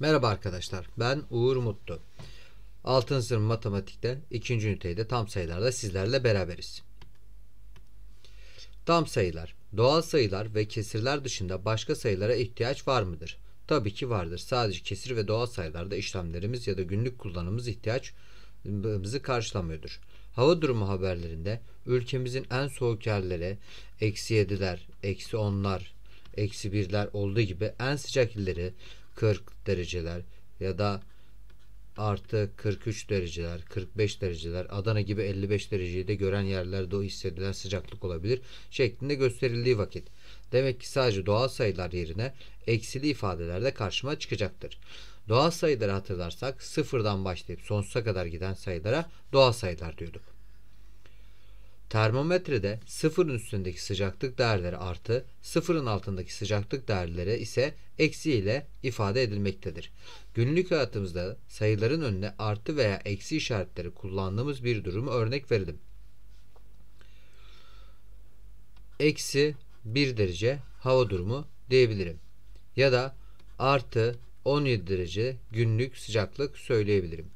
Merhaba arkadaşlar, ben Uğur Mutlu. Altın sınıf matematikte 2. ünitede tam sayılarda sizlerle beraberiz. Tam sayılar, doğal sayılar ve kesirler dışında başka sayılara ihtiyaç var mıdır? Tabii ki vardır. Sadece kesir ve doğal sayılarda işlemlerimiz ya da günlük kullanımımız ihtiyaçımızı karşılamıyordur. Hava durumu haberlerinde ülkemizin en soğuk yerleri eksi yediler, eksi onlar, eksi birler olduğu gibi en sıcak illeri 40 dereceler ya da artı 43 dereceler, 45 dereceler, Adana gibi 55 dereceyi de gören yerlerde o hissedilen sıcaklık olabilir şeklinde gösterildiği vakit. Demek ki sadece doğal sayılar yerine eksili ifadelerde karşıma çıkacaktır. Doğal sayıları hatırlarsak sıfırdan başlayıp sonsuza kadar giden sayılara doğal sayılar diyorduk. Termometrede sıfırın üstündeki sıcaklık değerleri artı, sıfırın altındaki sıcaklık değerleri ise eksi ile ifade edilmektedir. Günlük hayatımızda sayıların önüne artı veya eksi işaretleri kullandığımız bir durumu örnek verelim. Eksi 1 derece hava durumu diyebilirim. Ya da artı 17 derece günlük sıcaklık söyleyebilirim.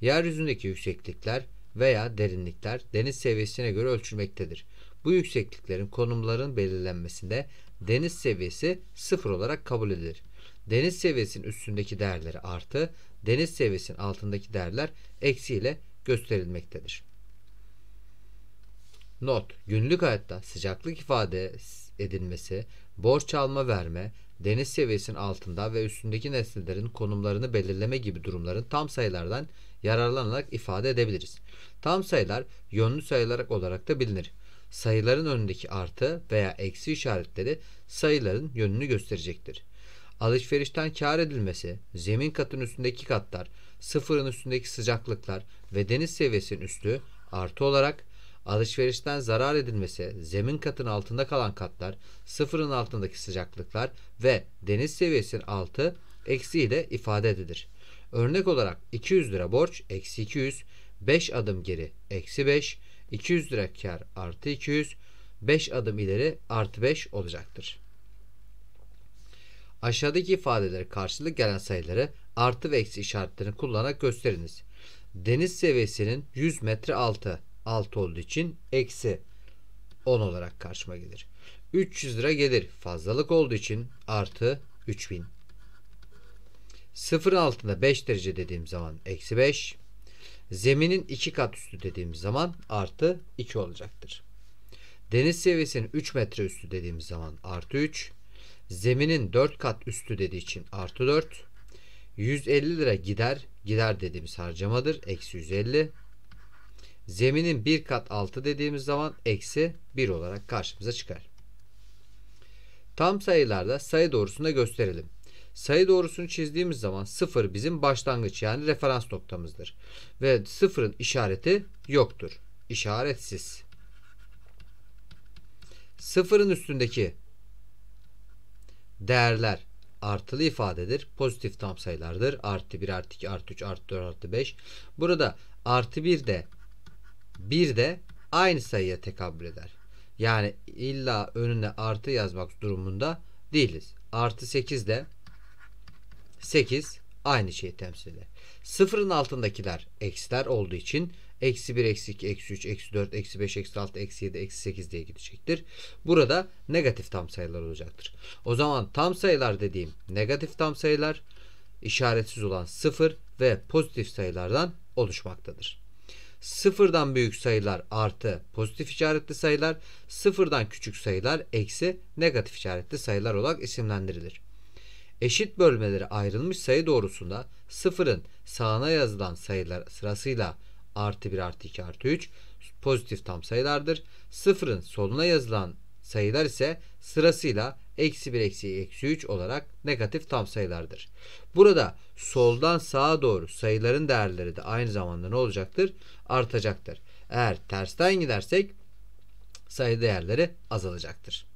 Yeryüzündeki yükseklikler veya derinlikler deniz seviyesine göre ölçülmektedir. Bu yüksekliklerin konumların belirlenmesinde deniz seviyesi sıfır olarak kabul edilir. Deniz seviyesinin üstündeki değerleri artı, deniz seviyesinin altındaki değerler eksi ile gösterilmektedir. Not: Günlük hayatta sıcaklık ifade edilmesi, borç alma verme, deniz seviyesinin altında ve üstündeki nesnelerin konumlarını belirleme gibi durumların tam sayılardan yararlanarak ifade edebiliriz. Tam sayılar yönlü sayılar olarak da bilinir. Sayıların önündeki artı veya eksi işaretleri sayıların yönünü gösterecektir. Alışverişten kar edilmesi, zemin katının üstündeki katlar, sıfırın üstündeki sıcaklıklar ve deniz seviyesinin üstü artı olarak alışverişten zarar edilmesi, zemin katının altında kalan katlar, sıfırın altındaki sıcaklıklar ve deniz seviyesinin altı eksi ile ifade edilir. Örnek olarak 200 lira borç eksi 200, 5 adım geri eksi 5, 200 lira kar artı 200, 5 adım ileri artı 5 olacaktır. Aşağıdaki ifadelere karşılık gelen sayıları artı ve eksi işaretlerini kullanarak gösteriniz. Deniz seviyesinin 100 metre altı, 6 olduğu için eksi 10 olarak karşıma gelir. 300 lira gelir. Fazlalık olduğu için artı 3000. Sıfırın altında 5 derece dediğim zaman eksi 5. Zeminin 2 kat üstü dediğim zaman artı 2 olacaktır. Deniz seviyesinin 3 metre üstü dediğimiz zaman artı 3. Zeminin 4 kat üstü dediği için artı 4. 150 lira gider. Gider dediğimiz harcamadır. Eksi 150 zeminin bir kat altı dediğimiz zaman eksi 1 olarak karşımıza çıkar. Tam sayılarda sayı doğrusunu da gösterelim. Sayı doğrusunu çizdiğimiz zaman 0 bizim başlangıç yani referans noktamızdır. Ve 0'ın işareti yoktur. İşaretsiz. 0'ın üstündeki değerler artılı ifadedir. Pozitif tam sayılardır. Artı 1, artı 2, artı 3, artı 4, artı 5. Burada artı 1 de 1 de aynı sayıya tekabül eder. Yani illa önüne artı yazmak durumunda değiliz. Artı 8 de 8 aynı şeyi temsil eder. Sıfırın altındakiler eksiler olduğu için eksi 1, eksi 2, eksi 3, eksi 4, eksi 5, eksi 6, eksi 7, eksi 8 diye gidecektir. Burada negatif tam sayılar olacaktır. O zaman tam sayılar dediğim negatif tam sayılar işaretsiz olan sıfır ve pozitif sayılardan oluşmaktadır sıfırdan büyük sayılar artı pozitif işaretli sayılar, sıfırdan küçük sayılar eksi negatif işaretli sayılar olarak isimlendirilir. Eşit bölmeleri ayrılmış sayı doğrusunda sıfırın sağına yazılan sayılar sırasıyla artı 1 artı 2 artı 3 pozitif tam sayılardır. Sıfırın soluna yazılan sayılar ise sırasıyla eksi 1 eksi eksi 3 olarak negatif tam sayılardır. Burada soldan sağa doğru sayıların değerleri de aynı zamanda ne olacaktır? Artacaktır. Eğer tersten gidersek sayı değerleri azalacaktır.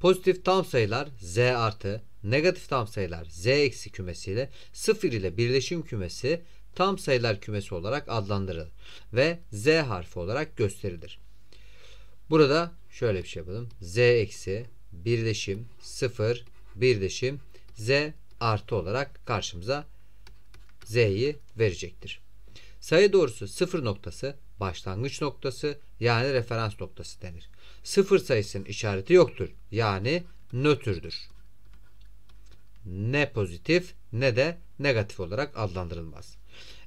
Pozitif tam sayılar z artı, negatif tam sayılar z eksi kümesiyle 0 ile birleşim kümesi tam sayılar kümesi olarak adlandırılır ve z harfi olarak gösterilir. Burada şöyle bir şey yapalım. z eksi birleşim 0 birleşim z artı olarak karşımıza z'yi verecektir. Sayı doğrusu sıfır noktası başlangıç noktası yani referans noktası denir. Sıfır sayısının işareti yoktur. Yani nötrdür. Ne pozitif ne de negatif olarak adlandırılmaz.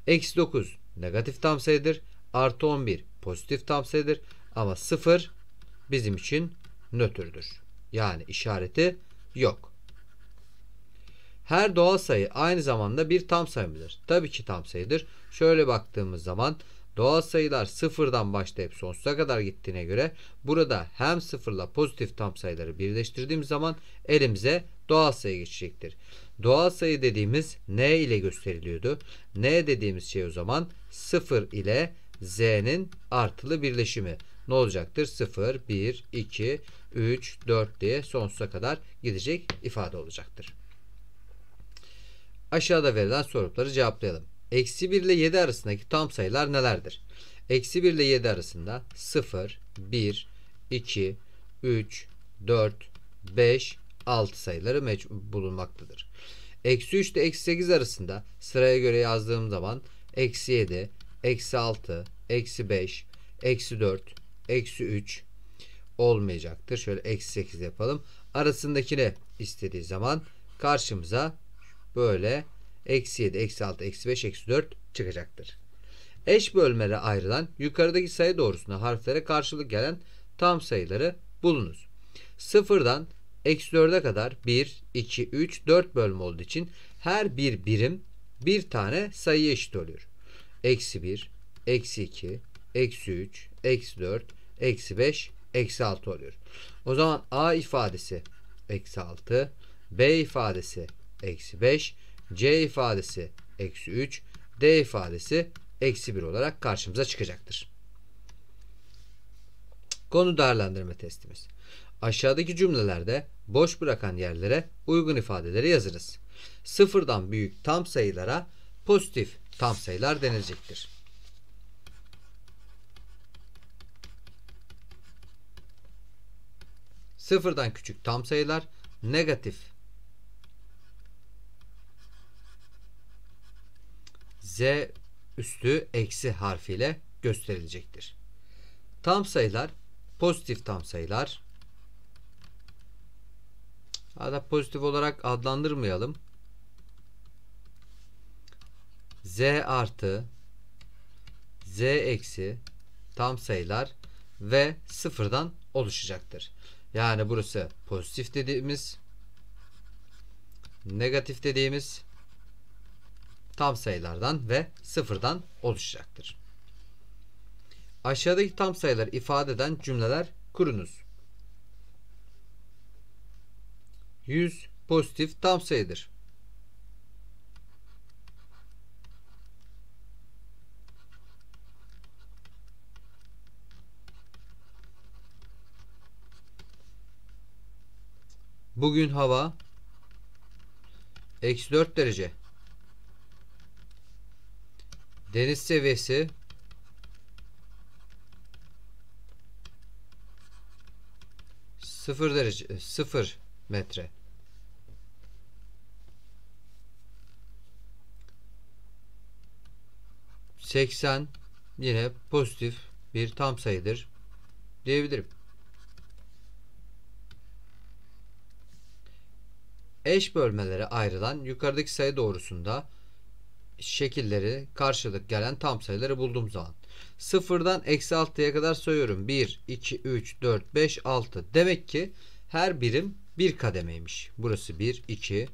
Eksi 9 negatif tam sayıdır. Artı 11 pozitif tam sayıdır. Ama sıfır bizim için nötrdür. Yani işareti yok. Her doğal sayı aynı zamanda bir tam sayı mıdır? Tabii ki tam sayıdır. Şöyle baktığımız zaman doğal sayılar sıfırdan başlayıp sonsuza kadar gittiğine göre burada hem sıfırla pozitif tam sayıları birleştirdiğim zaman elimize doğal sayı geçecektir. Doğal sayı dediğimiz n ile gösteriliyordu. n dediğimiz şey o zaman 0 ile z'nin artılı birleşimi. Ne olacaktır? 0, 1, 2, 3, 4 diye sonsuza kadar gidecek ifade olacaktır. Aşağıda verilen soruları cevaplayalım. Eksi 1 ile 7 arasındaki tam sayılar nelerdir? Eksi 1 ile 7 arasında 0, 1, 2, 3, 4, 5, 6 sayıları bulunmaktadır. Eksi 3 ile eksi 8 arasında sıraya göre yazdığım zaman eksi 7, eksi 6, eksi 5, eksi 4, eksi 3, olmayacaktır. Şöyle eksi 8 yapalım. Arasındakine istediği zaman karşımıza böyle eksi 7, eksi 6, eksi 5, eksi 4 çıkacaktır. Eş bölmelere ayrılan yukarıdaki sayı doğrusuna harflere karşılık gelen tam sayıları bulunuz. Sıfırdan eksi 4'e kadar 1, 2, 3, 4 bölme olduğu için her bir birim bir tane sayıya eşit oluyor. Eksi 1, eksi 2, eksi 3, eksi 4, eksi 5 eksi 6 oluyor. O zaman A ifadesi eksi 6, B ifadesi eksi 5, C ifadesi eksi 3, D ifadesi eksi 1 olarak karşımıza çıkacaktır. Konu değerlendirme testimiz. Aşağıdaki cümlelerde boş bırakan yerlere uygun ifadeleri yazırız. Sıfırdan büyük tam sayılara pozitif tam sayılar denilecektir. Sıfırdan küçük tam sayılar negatif z üstü eksi harfiyle gösterilecektir. Tam sayılar pozitif tam sayılar hatta pozitif olarak adlandırmayalım. z artı z eksi tam sayılar ve sıfırdan oluşacaktır. Yani burası pozitif dediğimiz negatif dediğimiz tam sayılardan ve sıfırdan oluşacaktır. Aşağıdaki tam sayıları ifade eden cümleler kurunuz. 100 pozitif tam sayıdır. Bugün hava eksi 4 derece. Deniz seviyesi sıfır derece sıfır metre. Seksen yine pozitif bir tam sayıdır diyebilirim. eş bölmelere ayrılan yukarıdaki sayı doğrusunda şekilleri karşılık gelen tam sayıları bulduğum zaman. Sıfırdan eksi 6'ya kadar sayıyorum. 1, 2, 3, 4, 5, 6. Demek ki her birim bir kademeymiş. Burası 1, 2,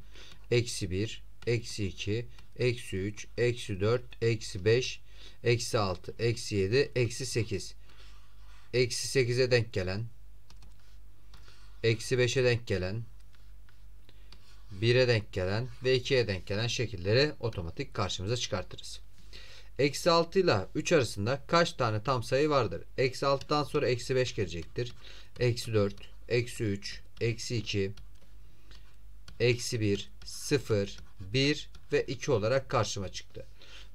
eksi 1, eksi 2, eksi 3, eksi 4, eksi 5, eksi 6, eksi 7, eksi 8. Eksi 8'e denk gelen, eksi 5'e denk gelen, 1'e denk gelen ve 2'ye denk gelen şekilleri otomatik karşımıza çıkartırız. Eksi 6 ile 3 arasında kaç tane tam sayı vardır? Eksi 6'dan sonra eksi 5 gelecektir. Eksi 4, eksi 3, eksi 2, eksi 1, 0, 1 ve 2 olarak karşıma çıktı.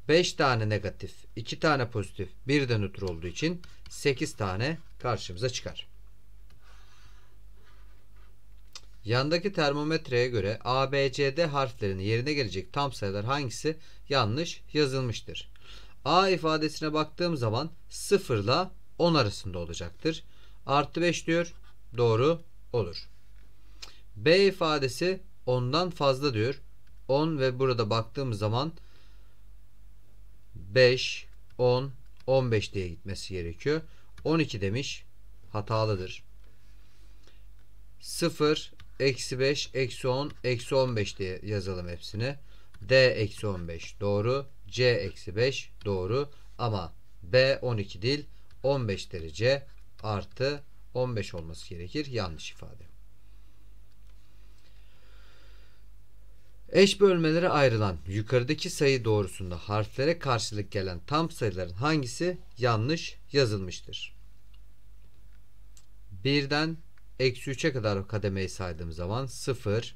5 tane negatif, 2 tane pozitif, 1 de nötr olduğu için 8 tane karşımıza çıkar. Yandaki termometreye göre ABCD harflerinin yerine gelecek tam sayılar hangisi yanlış yazılmıştır? A ifadesine baktığım zaman 0 ile 10 arasında olacaktır. Artı 5 diyor. Doğru olur. B ifadesi 10'dan fazla diyor. 10 ve burada baktığım zaman 5, 10, 15 diye gitmesi gerekiyor. 12 demiş. Hatalıdır. 0, eksi 5, eksi 10, eksi 15 diye yazalım hepsini. D eksi 15 doğru. C eksi 5 doğru. Ama B 12 değil 15 derece artı 15 olması gerekir. Yanlış ifade. Eş bölmelere ayrılan yukarıdaki sayı doğrusunda harflere karşılık gelen tam sayıların hangisi yanlış yazılmıştır? Birden eksi 3'e kadar kademeyi saydığım zaman 0,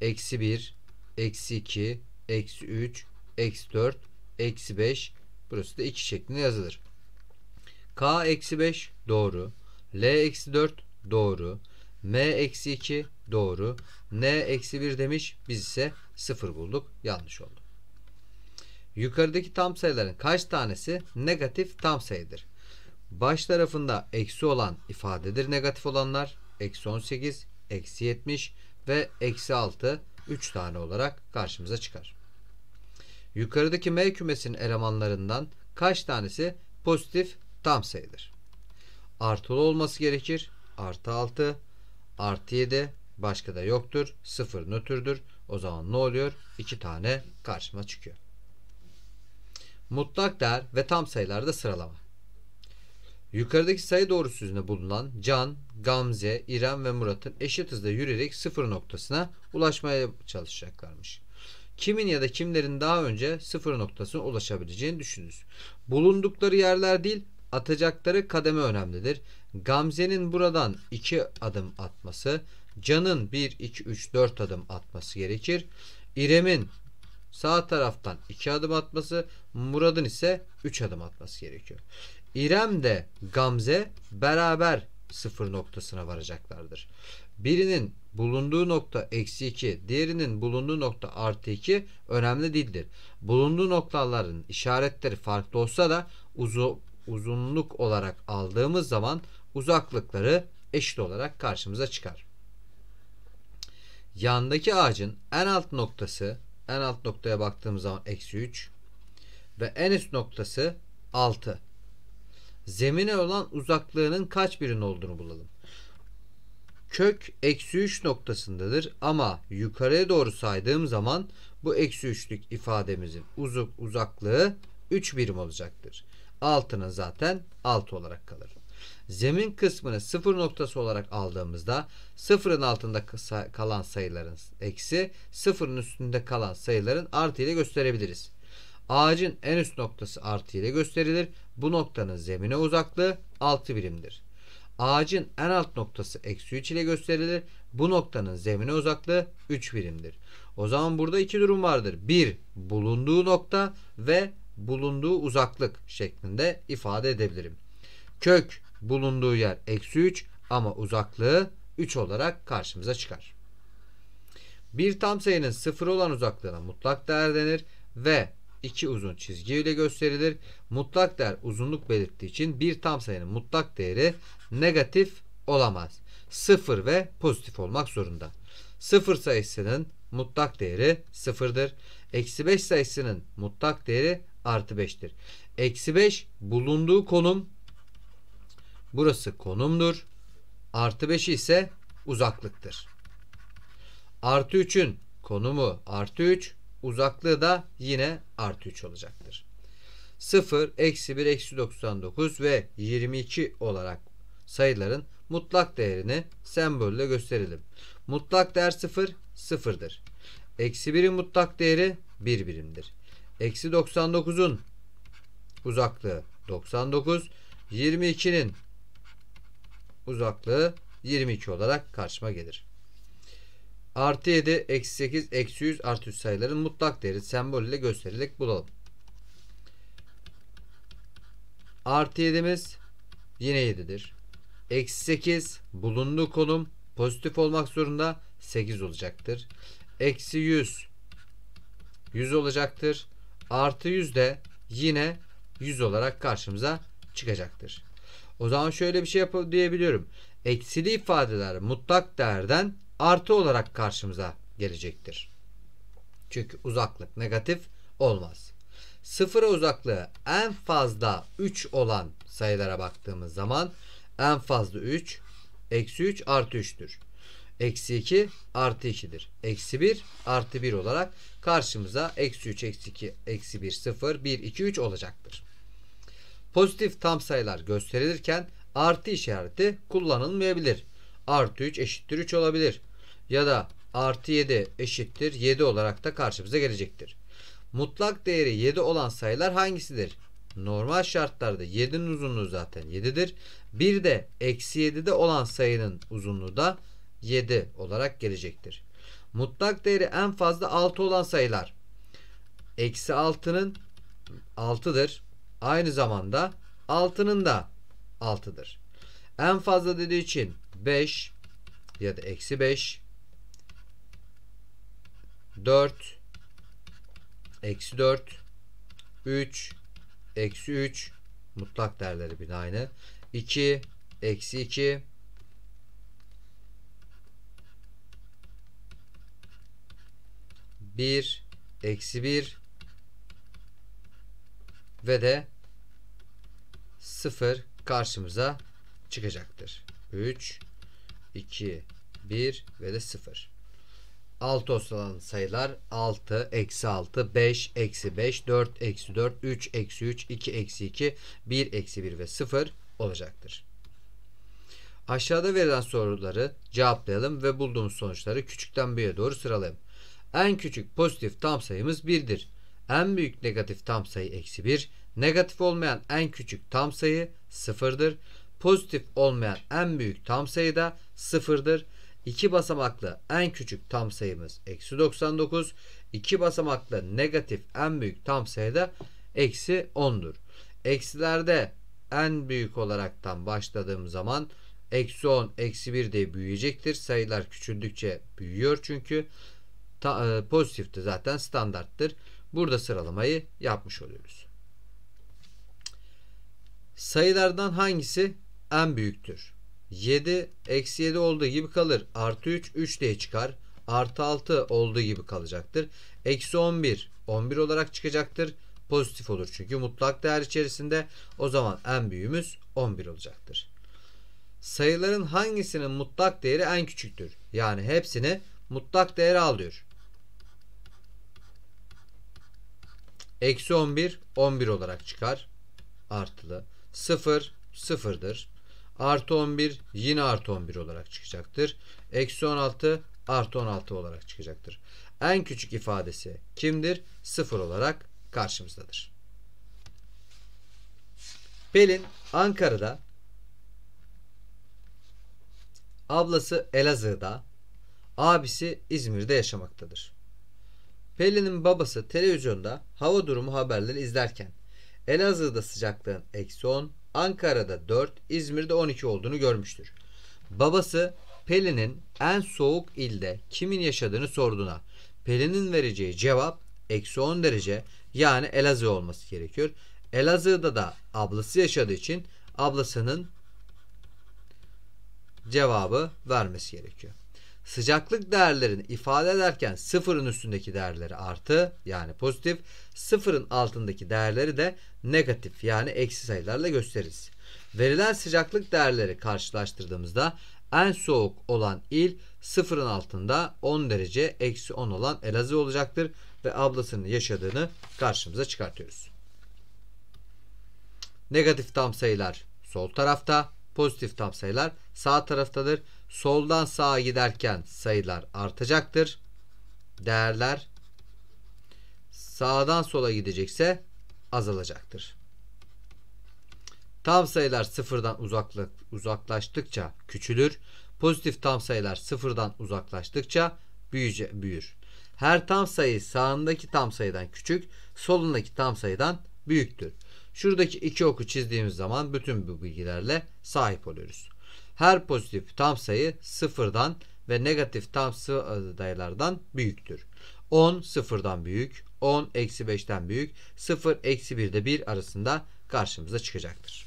eksi 1, eksi 2, eksi 3, eksi 4, eksi 5 burası da 2 şeklinde yazılır. K eksi 5 doğru. L eksi 4 doğru. M eksi 2 doğru. N eksi 1 demiş. Biz ise 0 bulduk. Yanlış oldu. Yukarıdaki tam sayıların kaç tanesi negatif tam sayıdır? Baş tarafında eksi olan ifadedir negatif olanlar eksi 18, eksi 70 ve eksi 6 3 tane olarak karşımıza çıkar. Yukarıdaki M kümesinin elemanlarından kaç tanesi pozitif tam sayıdır? Artılı olması gerekir. Artı 6, artı 7 başka da yoktur. 0 nötrdür. O zaman ne oluyor? 2 tane karşıma çıkıyor. Mutlak değer ve tam sayılarda sıralama. Yukarıdaki sayı doğrusu bulunan Can, Gamze, İrem ve Murat'ın eşit hızda yürüyerek sıfır noktasına ulaşmaya çalışacaklarmış. Kimin ya da kimlerin daha önce sıfır noktasına ulaşabileceğini düşününüz. Bulundukları yerler değil atacakları kademe önemlidir. Gamze'nin buradan 2 adım atması, Can'ın 1, 2, 3, 4 adım atması gerekir. İrem'in sağ taraftan 2 adım atması, Murad'ın ise 3 adım atması gerekiyor. İrem de Gamze beraber sıfır noktasına varacaklardır. Birinin bulunduğu nokta eksi 2, diğerinin bulunduğu nokta artı 2 önemli değildir. Bulunduğu noktaların işaretleri farklı olsa da uzu, uzunluk olarak aldığımız zaman uzaklıkları eşit olarak karşımıza çıkar. Yandaki ağacın en alt noktası en alt noktaya baktığımız zaman eksi 3 ve en üst noktası 6 zemine olan uzaklığının kaç birin olduğunu bulalım. Kök eksi 3 noktasındadır ama yukarıya doğru saydığım zaman bu eksi 3'lük ifademizin uzuk uzaklığı 3 birim olacaktır. Altının zaten 6 olarak kalır. Zemin kısmını sıfır noktası olarak aldığımızda sıfırın altında kalan sayıların eksi sıfırın üstünde kalan sayıların artı ile gösterebiliriz. Ağacın en üst noktası artı ile gösterilir. Bu noktanın zemine uzaklığı 6 birimdir. Ağacın en alt noktası eksi 3 ile gösterilir. Bu noktanın zemine uzaklığı 3 birimdir. O zaman burada iki durum vardır. Bir bulunduğu nokta ve bulunduğu uzaklık şeklinde ifade edebilirim. Kök bulunduğu yer eksi 3 ama uzaklığı 3 olarak karşımıza çıkar. Bir tam sayının sıfır olan uzaklığına mutlak değer denir ve iki uzun çizgi ile gösterilir. Mutlak değer uzunluk belirttiği için bir tam sayının mutlak değeri negatif olamaz. Sıfır ve pozitif olmak zorunda. Sıfır sayısının mutlak değeri sıfırdır. Eksi 5 sayısının mutlak değeri artı 5'tir. Eksi 5 bulunduğu konum burası konumdur. Artı 5 ise uzaklıktır. Artı 3'ün konumu artı 3 Uzaklığı da yine artı 3 olacaktır. 0, eksi 1, eksi 99 ve 22 olarak sayıların mutlak değerini sembolle gösterelim. Mutlak değer 0, 0'dır. Eksi 1'in mutlak değeri 1 birimdir. Eksi 99'un uzaklığı 99, 22'nin uzaklığı 22 olarak karşıma gelir. Artı 7, eksi 8, eksi 100, artı 100 sayıların mutlak değeri sembol ile göstererek bulalım. Artı 7'miz yine 7'dir. Eksi 8 bulunduğu konum pozitif olmak zorunda 8 olacaktır. Eksi 100 100 olacaktır. Artı 100 de yine 100 olarak karşımıza çıkacaktır. O zaman şöyle bir şey yapıp diyebiliyorum. Eksili ifadeler mutlak değerden artı olarak karşımıza gelecektir. Çünkü uzaklık negatif olmaz. Sıfıra uzaklığı en fazla 3 olan sayılara baktığımız zaman en fazla 3 eksi 3 artı 3'tür. Eksi 2 artı 2'dir. Eksi 1 artı 1 olarak karşımıza eksi 3 eksi 2 eksi 1 0 1 2 3 olacaktır. Pozitif tam sayılar gösterilirken artı işareti kullanılmayabilir artı 3 eşittir 3 olabilir. Ya da artı 7 eşittir 7 olarak da karşımıza gelecektir. Mutlak değeri 7 olan sayılar hangisidir? Normal şartlarda 7'nin uzunluğu zaten 7'dir. Bir de eksi 7'de olan sayının uzunluğu da 7 olarak gelecektir. Mutlak değeri en fazla 6 olan sayılar. Eksi 6'nın 6'dır. Aynı zamanda 6'nın da 6'dır. En fazla dediği için 5 ya da eksi 5 4 eksi 4 3 eksi 3 mutlak değerleri bir aynı 2 eksi 2 1 eksi 1 ve de 0 karşımıza çıkacaktır. 3 2, 1 ve de 0. Alt olan sayılar 6, eksi 6, 5, eksi 5, 4, eksi 4, 3, eksi 3, 2, eksi 2, 1, eksi 1 ve 0 olacaktır. Aşağıda verilen soruları cevaplayalım ve bulduğumuz sonuçları küçükten büyüğe doğru sıralayalım. En küçük pozitif tam sayımız 1'dir. En büyük negatif tam sayı eksi 1. Negatif olmayan en küçük tam sayı 0'dır pozitif olmayan en büyük tam sayı da sıfırdır. 2 basamaklı en küçük tam sayımız eksi 99. 2 basamaklı negatif en büyük tam sayı da eksi 10'dur. Eksilerde en büyük olaraktan başladığım zaman eksi 10 eksi 1 de büyüyecektir. Sayılar küçüldükçe büyüyor çünkü ta, e, pozitif de zaten standarttır. Burada sıralamayı yapmış oluyoruz. Sayılardan hangisi en büyüktür. 7 eksi 7 olduğu gibi kalır. Artı 3 3 diye çıkar. Artı 6 olduğu gibi kalacaktır. Eksi 11 11 olarak çıkacaktır. Pozitif olur çünkü mutlak değer içerisinde. O zaman en büyüğümüz 11 olacaktır. Sayıların hangisinin mutlak değeri en küçüktür? Yani hepsini mutlak değeri alıyor. Eksi 11 11 olarak çıkar. Artılı. 0 sıfırdır. Artı 11 yine artı 11 olarak çıkacaktır. Eksi 16 artı 16 olarak çıkacaktır. En küçük ifadesi kimdir? 0 olarak karşımızdadır. Pelin Ankara'da ablası Elazığ'da abisi İzmir'de yaşamaktadır. Pelin'in babası televizyonda hava durumu haberleri izlerken Elazığ'da sıcaklığın eksi 10, Ankara'da 4, İzmir'de 12 olduğunu görmüştür. Babası Pelin'in en soğuk ilde kimin yaşadığını sorduğuna Pelin'in vereceği cevap eksi 10 derece yani Elazığ olması gerekiyor. Elazığ'da da ablası yaşadığı için ablasının cevabı vermesi gerekiyor. Sıcaklık değerlerini ifade ederken sıfırın üstündeki değerleri artı yani pozitif, sıfırın altındaki değerleri de negatif yani eksi sayılarla gösteririz. Verilen sıcaklık değerleri karşılaştırdığımızda en soğuk olan il sıfırın altında 10 derece eksi 10 olan Elazığ olacaktır ve ablasının yaşadığını karşımıza çıkartıyoruz. Negatif tam sayılar sol tarafta, pozitif tam sayılar sağ taraftadır. Soldan sağa giderken sayılar artacaktır. Değerler sağdan sola gidecekse azalacaktır. Tam sayılar sıfırdan uzaklık, uzaklaştıkça küçülür. Pozitif tam sayılar sıfırdan uzaklaştıkça büyüce, büyür. Her tam sayı sağındaki tam sayıdan küçük, solundaki tam sayıdan büyüktür. Şuradaki iki oku çizdiğimiz zaman bütün bu bilgilerle sahip oluyoruz. Her pozitif tam sayı sıfırdan ve negatif tam sayılardan büyüktür. 10 sıfırdan büyük, 10 eksi 5'ten büyük, 0 eksi 1'de 1 arasında karşımıza çıkacaktır.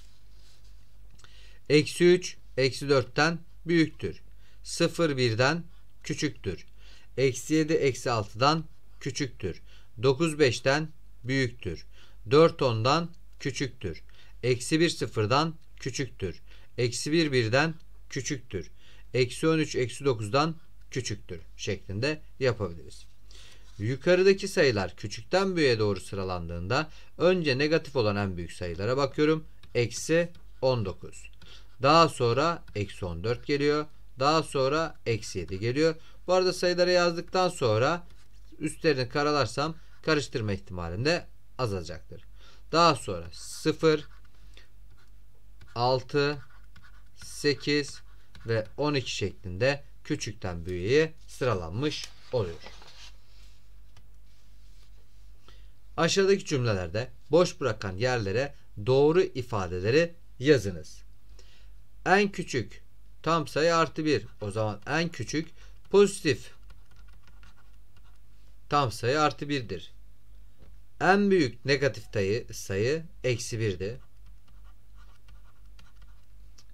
Eksi 3 eksi 4'ten büyüktür. 0 1'den küçüktür. Eksi 7 eksi 6'dan küçüktür. 9 5'ten büyüktür. 4 10'dan küçüktür. Eksi 1 0'dan küçüktür. Eksi 1 birden küçüktür. Eksi 13 eksi 9'dan küçüktür şeklinde yapabiliriz. Yukarıdaki sayılar küçükten büyüğe doğru sıralandığında önce negatif olan en büyük sayılara bakıyorum. Eksi 19. Daha sonra eksi 14 geliyor. Daha sonra eksi 7 geliyor. Bu arada sayıları yazdıktan sonra üstlerini karalarsam karıştırma ihtimalinde azalacaktır. Daha sonra 0, 6, 8 ve 12 şeklinde küçükten büyüğe sıralanmış oluyor. Aşağıdaki cümlelerde boş bırakan yerlere doğru ifadeleri yazınız. En küçük tam sayı artı 1. O zaman en küçük pozitif tam sayı artı 1'dir. En büyük negatif sayı, sayı eksi 1'di.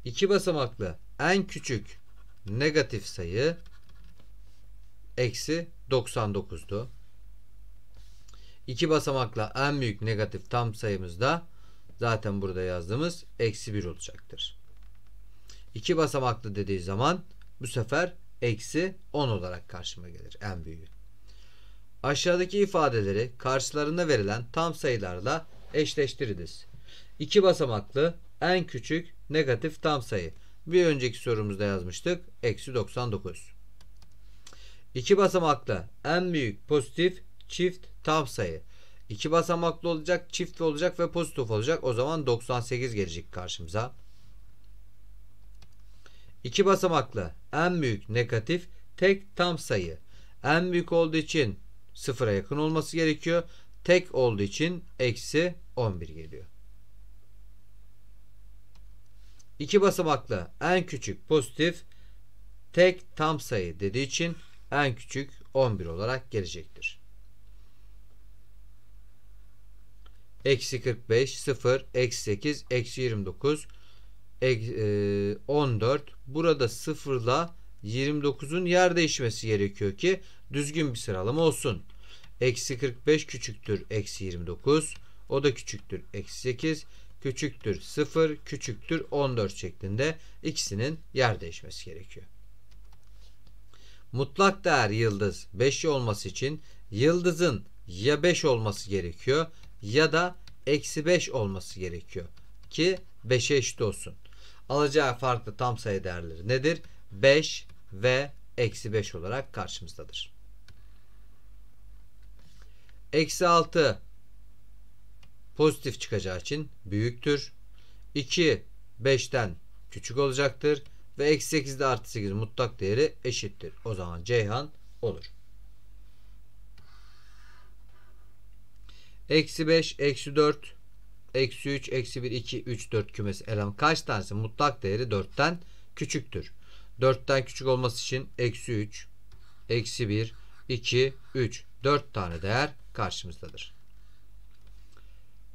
2 basamaklı en küçük negatif sayı eksi 99'du. 2 basamaklı en büyük negatif tam sayımız da zaten burada yazdığımız eksi 1 olacaktır. 2 basamaklı dediği zaman bu sefer eksi 10 olarak karşıma gelir en büyüğü. Aşağıdaki ifadeleri karşılarına verilen tam sayılarla eşleştiriniz. 2 basamaklı en küçük negatif tam sayı. Bir önceki sorumuzda yazmıştık. Eksi 99. İki basamaklı en büyük pozitif çift tam sayı. İki basamaklı olacak, çift olacak ve pozitif olacak. O zaman 98 gelecek karşımıza. İki basamaklı en büyük negatif tek tam sayı. En büyük olduğu için sıfıra yakın olması gerekiyor. Tek olduğu için eksi 11 geliyor. İki basamaklı en küçük pozitif tek tam sayı dediği için en küçük 11 olarak gelecektir. Eksi 45, 0, eksi 8, eksi 29, e, 14. Burada 0 ile 29'un yer değişmesi gerekiyor ki düzgün bir sıralama olsun. Eksi 45 küçüktür eksi 29. O da küçüktür eksi 8 küçüktür 0 küçüktür 14 şeklinde ikisinin yer değişmesi gerekiyor. Mutlak değer yıldız 5 olması için yıldızın ya 5 olması gerekiyor ya da eksi 5 olması gerekiyor ki 5'e eşit olsun. Alacağı farklı tam sayı değerleri nedir? 5 ve eksi 5 olarak karşımızdadır. Eksi 6 pozitif çıkacağı için büyüktür. 2 5'ten küçük olacaktır ve eksi 8'de artı 8 mutlak değeri eşittir. O zaman Ceyhan olur. Eksi 5, eksi 4, eksi 3, eksi 1, 2, 3, 4 kümesi elem kaç tanesi mutlak değeri 4'ten küçüktür. 4'ten küçük olması için eksi 3, eksi 1, 2, 3, 4 tane değer karşımızdadır.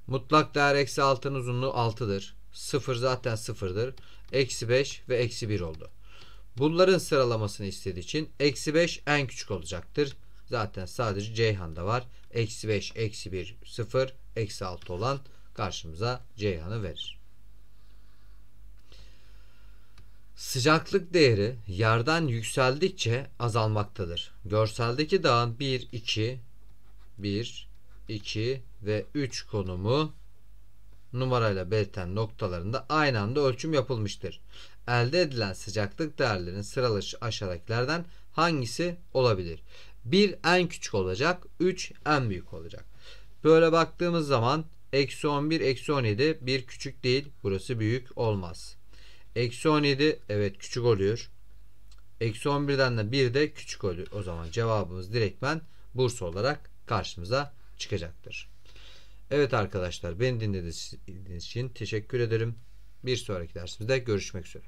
Mutlak değer eksi 6'nın uzunluğu 6'dır. 0 zaten 0'dır. Eksi 5 ve eksi 1 oldu. Bunların sıralamasını istediği için eksi 5 en küçük olacaktır. Zaten sadece Ceyhan'da var. Eksi 5, eksi 1, 0, eksi 6 olan karşımıza Ceyhan'ı verir. Sıcaklık değeri yerden yükseldikçe azalmaktadır. Görseldeki dağın 1, 2, 1, 2, ve 3 konumu numarayla belirten noktalarında aynı anda ölçüm yapılmıştır. Elde edilen sıcaklık değerlerinin sıralışı aşağıdakilerden hangisi olabilir? 1 en küçük olacak, 3 en büyük olacak. Böyle baktığımız zaman eksi 11, eksi 17 bir küçük değil, burası büyük olmaz. Eksi 17 evet küçük oluyor. Eksi 11'den de 1 de küçük oluyor. O zaman cevabımız direktmen Bursa olarak karşımıza çıkacaktır. Evet arkadaşlar beni dinlediğiniz için teşekkür ederim. Bir sonraki dersimizde görüşmek üzere.